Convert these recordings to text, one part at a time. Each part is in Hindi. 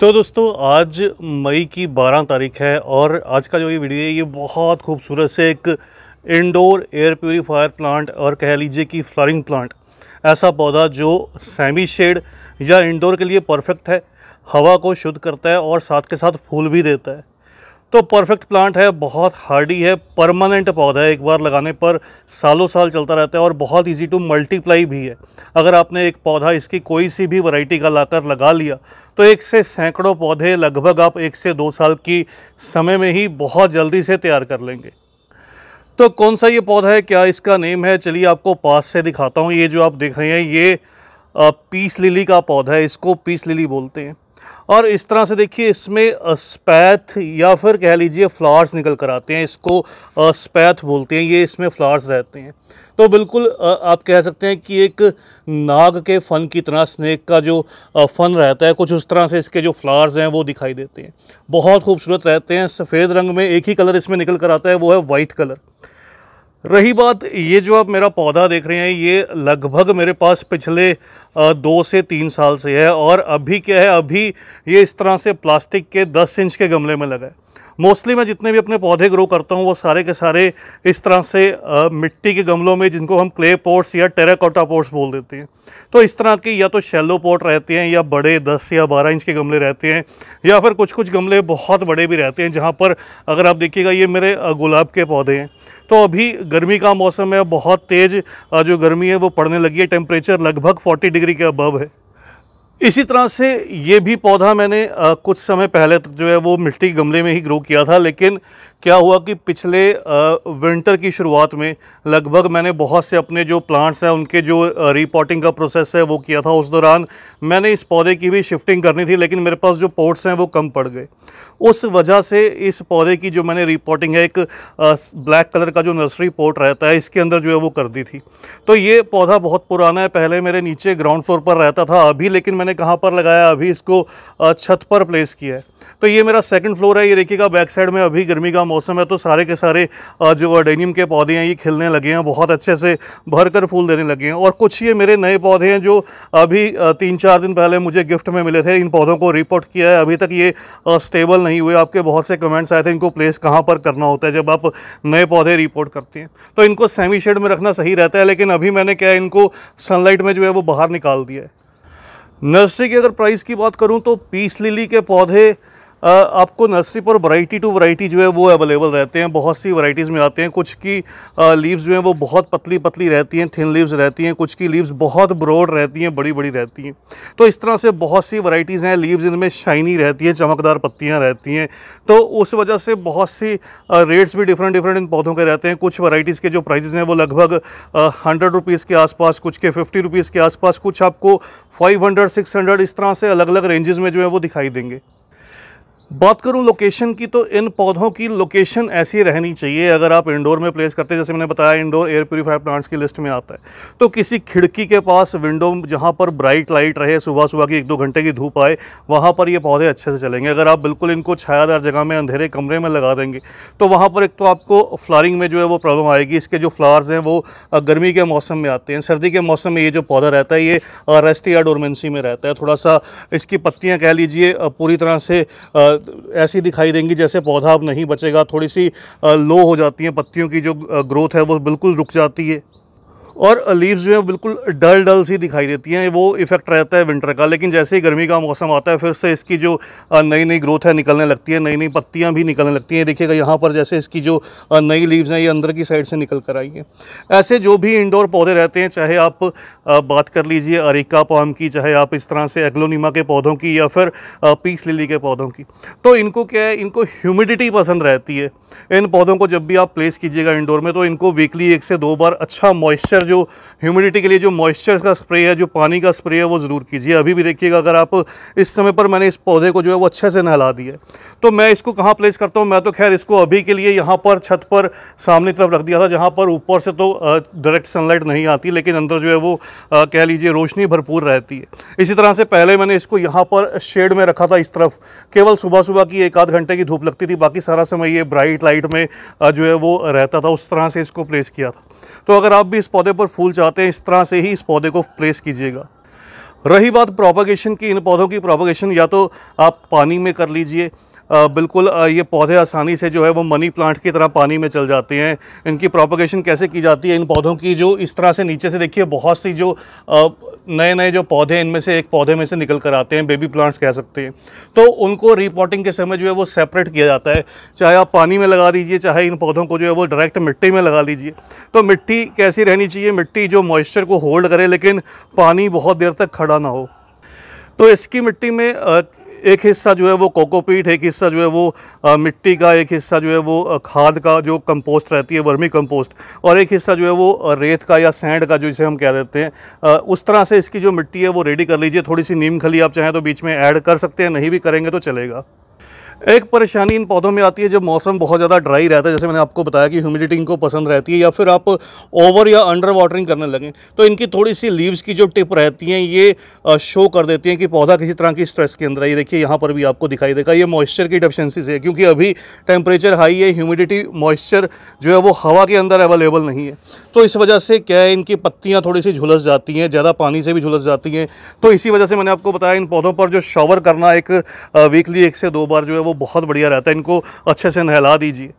तो दोस्तों आज मई की 12 तारीख है और आज का जो ये वीडियो है ये बहुत खूबसूरत से एक इंडोर एयर प्योरीफायर प्लांट और कह लीजिए कि फ्लॉरिंग प्लांट ऐसा पौधा जो सेमी शेड या इंडोर के लिए परफेक्ट है हवा को शुद्ध करता है और साथ के साथ फूल भी देता है तो परफेक्ट प्लांट है बहुत हार्डी है परमानेंट पौधा है एक बार लगाने पर सालों साल चलता रहता है और बहुत इजी टू मल्टीप्लाई भी है अगर आपने एक पौधा इसकी कोई सी भी वैरायटी का लाकर लगा लिया तो एक से सैकड़ों पौधे लगभग आप एक से दो साल की समय में ही बहुत जल्दी से तैयार कर लेंगे तो कौन सा ये पौधा है क्या इसका नेम है चलिए आपको पास से दिखाता हूँ ये जो आप देख रहे हैं ये पीस लिली का पौधा है इसको पीस लिली बोलते हैं और इस तरह से देखिए इसमें स्पैथ या फिर कह लीजिए फ्लावर्स निकल कर आते हैं इसको स्पैथ बोलते हैं ये इसमें फ्लावर्स रहते हैं तो बिल्कुल आप कह सकते हैं कि एक नाग के फन की तरह स्नेक का जो फन रहता है कुछ उस तरह से इसके जो फ्लावर्स हैं वो दिखाई देते हैं बहुत खूबसूरत रहते हैं सफ़ेद रंग में एक ही कलर इसमें निकल कर आता है वो है वाइट कलर रही बात ये जो आप मेरा पौधा देख रहे हैं ये लगभग मेरे पास पिछले दो से तीन साल से है और अभी क्या है अभी ये इस तरह से प्लास्टिक के दस इंच के गमले में लगा है मोस्टली मैं जितने भी अपने पौधे ग्रो करता हूँ वो सारे के सारे इस तरह से आ, मिट्टी के गमलों में जिनको हम क्ले पोर्ट्स या टेराकोटा पोर्ट्स बोल देते हैं तो इस तरह के या तो शेलो पोर्ट रहते हैं या बड़े दस या बारह इंच के गमले रहते हैं या फिर कुछ कुछ गमले बहुत बड़े भी रहते हैं जहाँ पर अगर आप देखिएगा ये मेरे गुलाब के पौधे हैं तो अभी गर्मी का मौसम है बहुत तेज़ जो गर्मी है वो पड़ने लगी है टेम्परेचर लगभग 40 डिग्री के अबव है इसी तरह से ये भी पौधा मैंने कुछ समय पहले तक जो है वो मिट्टी गमले में ही ग्रो किया था लेकिन क्या हुआ कि पिछले विंटर की शुरुआत में लगभग मैंने बहुत से अपने जो प्लांट्स हैं उनके जो रिपोर्टिंग का प्रोसेस है वो किया था उस दौरान मैंने इस पौधे की भी शिफ्टिंग करनी थी लेकिन मेरे पास जो पोर्ट्स हैं वो कम पड़ गए उस वजह से इस पौधे की जो मैंने रिपोर्टिंग है एक ब्लैक कलर का जो नर्सरी पोर्ट रहता है इसके अंदर जो है वो कर दी थी तो ये पौधा बहुत पुराना है पहले मेरे नीचे ग्राउंड फ्लोर पर रहता था अभी लेकिन मैंने कहाँ पर लगाया अभी इसको छत पर प्लेस किया है तो ये मेरा सेकेंड फ्लोर है ये देखिएगा बैक साइड में अभी गर्मी का मौसम है तो सारे के सारे जो डेनिम के पौधे हैं ये खिलने लगे हैं बहुत अच्छे से भरकर फूल देने लगे हैं और कुछ ये मेरे नए पौधे हैं जो अभी तीन चार दिन पहले मुझे गिफ्ट में मिले थे इन पौधों को रिपोर्ट किया है अभी तक ये स्टेबल नहीं हुए आपके बहुत से कमेंट्स आए थे इनको प्लेस कहाँ पर करना होता है जब आप नए पौधे रिपोर्ट करते हैं तो इनको सेमी शेड में रखना सही रहता है लेकिन अभी मैंने क्या है इनको सनलाइट में जो है वो बाहर निकाल दिया है नर्सरी की अगर प्राइस की बात करूँ तो पीस लिली के पौधे आपको नर्सरी पर वैरायटी टू वैरायटी जो है वो अवेलेबल रहते हैं बहुत सी वैरायटीज़ में आते हैं कुछ की लीव्स जो हैं वो बहुत पतली पतली रहती हैं थिन लीव्स रहती हैं कुछ की लीव्स बहुत ब्रॉड रहती हैं बड़ी बड़ी रहती हैं तो इस तरह से बहुत सी वैरायटीज़ हैं लीव्स इनमें शाइनी रहती है चमकदार पत्तियाँ रहती हैं तो उस वजह से बहुत सी रेट्स भी डिफरेंट डिफरेंट इन पौधों के रहते हैं कुछ वराइटीज़ के जो प्राइजेज हैं वो लगभग हंड्रेड रुपीज़ के आसपास कुछ के फिफ्टी रुपीज़ के आसपास कुछ आपको फाइव हंड्रेड सिक्स हंड्रेड इस तरह से अलग अलग रेंजेज़ में जो है वो दिखाई देंगे बात करूं लोकेशन की तो इन पौधों की लोकेशन ऐसी रहनी चाहिए अगर आप इंडोर में प्लेस करते हैं जैसे मैंने बताया इंडोर एयर प्योरीफायर प्लांट्स की लिस्ट में आता है तो किसी खिड़की के पास विंडो जहां पर ब्राइट लाइट रहे सुबह सुबह की एक दो घंटे की धूप आए वहां पर ये पौधे अच्छे से चलेंगे अगर आप बिल्कुल इनको छायादार जगह में अंधेरे कमरे में लगा देंगे तो वहाँ पर एक तो आपको फ्लारिंग में जो है वो प्रॉब्लम आएगी इसके जो फ्लावर्स हैं वो गर्मी के मौसम में आते हैं सर्दी के मौसम में ये जो पौधा रहता है ये रेस्ट या डोरमेंसी में रहता है थोड़ा सा इसकी पत्तियाँ कह लीजिए पूरी तरह से ऐसी दिखाई देंगी जैसे पौधा अब नहीं बचेगा थोड़ी सी लो हो जाती है पत्तियों की जो ग्रोथ है वो बिल्कुल रुक जाती है और लीव्स जो है बिल्कुल डल डल सी दिखाई देती हैं वो इफ़ेक्ट रहता है विंटर का लेकिन जैसे ही गर्मी का मौसम आता है फिर से इसकी जो नई नई ग्रोथ है निकलने लगती है नई नई पत्तियाँ भी निकलने लगती हैं देखिएगा यहाँ पर जैसे इसकी जो नई लीव्स हैं ये अंदर की साइड से निकल कर आई हैं ऐसे जो भी इंडोर पौधे रहते हैं चाहे आप बात कर लीजिए अरिका पाम की चाहे आप इस तरह से एग्लोनीमा के पौधों की या फिर पीस लिली के पौधों की तो इनको क्या है इनको ह्यूमिडिटी पसंद रहती है इन पौधों को जब भी आप प्लेस कीजिएगा इंडोर में तो इनको वीकली एक से दो बार अच्छा मॉइस्चर जो ह्यूमिडिटी के लिए जो मॉइस्चर का स्प्रे है जो पानी का स्प्रे है वो ज़रूर कीजिए अभी भी देखिएगा अगर आप इस समय पर मैंने इस पौधे को जो है वो अच्छे से नहला दिया तो मैं इसको कहाँ प्लेस करता हूँ मैं तो खैर इसको अभी के लिए यहाँ पर छत पर सामने तरफ रख दिया था जहाँ पर ऊपर से तो डायरेक्ट सनलाइट नहीं आती लेकिन अंदर जो है वो कह लीजिए रोशनी भरपूर रहती है इसी तरह से पहले मैंने इसको यहाँ पर शेड में रखा था इस तरफ केवल सुबह सुबह की एक आध घंटे की धूप लगती थी बाकी सारा समय ये ब्राइट लाइट में जो है वो रहता था उस तरह से इसको प्लेस किया था तो अगर आप भी इस पौधे पर फूल चाहते हैं इस तरह से ही इस पौधे को प्लेस कीजिएगा रही बात प्रोपागेशन की इन पौधों की प्रोपागेशन या तो आप पानी में कर लीजिए बिल्कुल ये पौधे आसानी से जो है वो मनी प्लांट की तरह पानी में चल जाते हैं इनकी प्रोपोगेशन कैसे की जाती है इन पौधों की जो इस तरह से नीचे से देखिए बहुत सी जो नए नए जो पौधे इनमें से एक पौधे में से निकल कर आते हैं बेबी प्लांट्स कह सकते हैं तो उनको रिपोर्टिंग के समय जो है वो सेपरेट किया जाता है चाहे आप पानी में लगा दीजिए चाहे इन पौधों को जो है वो डायरेक्ट मिट्टी में लगा दीजिए तो मिट्टी कैसी रहनी चाहिए मिट्टी जो मॉइस्चर को होल्ड करे लेकिन पानी बहुत देर तक खड़ा ना हो तो इसकी मिट्टी में एक हिस्सा जो है वो कोकोपीट एक हिस्सा जो है वो आ, मिट्टी का एक हिस्सा जो है वो खाद का जो कंपोस्ट रहती है वर्मी कंपोस्ट और एक हिस्सा जो है वो रेत का या सैंड का जो जिसे हम कह देते हैं आ, उस तरह से इसकी जो मिट्टी है वो रेडी कर लीजिए थोड़ी सी नीम खली आप चाहें तो बीच में ऐड कर सकते हैं नहीं भी करेंगे तो चलेगा एक परेशानी इन पौधों में आती है जब मौसम बहुत ज़्यादा ड्राई रहता है जैसे मैंने आपको बताया कि ह्यूमिडिटी इनको पसंद रहती है या फिर आप ओवर या अंडर वाटरिंग करने लगें तो इनकी थोड़ी सी लीव्स की जो टिप रहती हैं ये शो कर देती हैं कि पौधा किसी तरह की स्ट्रेस के अंदर है ये देखिए यहाँ पर भी आपको दिखाई देगा ये मॉइस्चर की डेफिशेंसी है क्योंकि अभी टेम्परेचर हाई है ह्यूमिडिटी मॉइस्चर जो है वो हवा के अंदर अवेलेबल नहीं है तो इस वजह से क्या है इनकी पत्तियाँ थोड़ी सी झुलस जाती हैं ज़्यादा पानी से भी झुलस जाती हैं तो इसी वजह से मैंने आपको बताया इन पौधों पर जो शॉवर करना एक वीकली एक से दो बार जो है वो बहुत बढ़िया रहता है इनको अच्छे से नहला दीजिए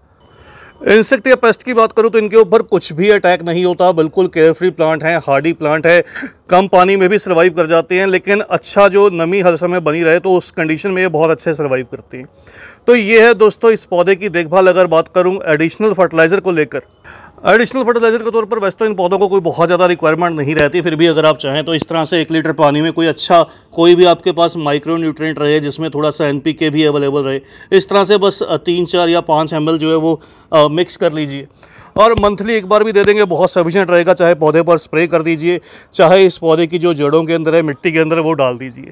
इंसेक्ट या पेस्ट की बात करूँ तो इनके ऊपर कुछ भी अटैक नहीं होता बिल्कुल केयर फ्री प्लांट है हार्डी प्लांट है कम पानी में भी सर्वाइव कर जाते हैं लेकिन अच्छा जो नमी हर समय बनी रहे तो उस कंडीशन में ये बहुत अच्छे सर्वाइव करते हैं तो ये है दोस्तों इस पौधे की देखभाल अगर बात करूँ एडिशनल फर्टिलाइज़र को लेकर एडिशनल फर्टिलाइजर के तौर पर वैसे तो इन पौधों को कोई बहुत ज़्यादा रिक्वायरमेंट नहीं रहती फिर भी अगर आप चाहें तो इस तरह से एक लीटर पानी में कोई अच्छा कोई भी आपके पास माइक्रो न्यूट्रेंट रहे जिसमें थोड़ा सा एन भी अवेलेबल रहे इस तरह से बस तीन चार या पाँच एम जो है वो आ, मिक्स कर लीजिए और मंथली एक बार भी दे देंगे बहुत सफिशेंट रहेगा चाहे पौधे पर स्प्रे कर दीजिए चाहे इस पौधे की जो जड़ों के अंदर है मिट्टी के अंदर वो डाल दीजिए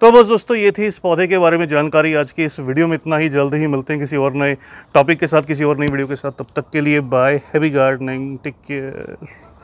तो बस दोस्तों ये थी इस पौधे के बारे में जानकारी आज की इस वीडियो में इतना ही जल्द ही मिलते हैं किसी और नए टॉपिक के साथ किसी और नई वीडियो के साथ तब तक के लिए bye happy gardening take care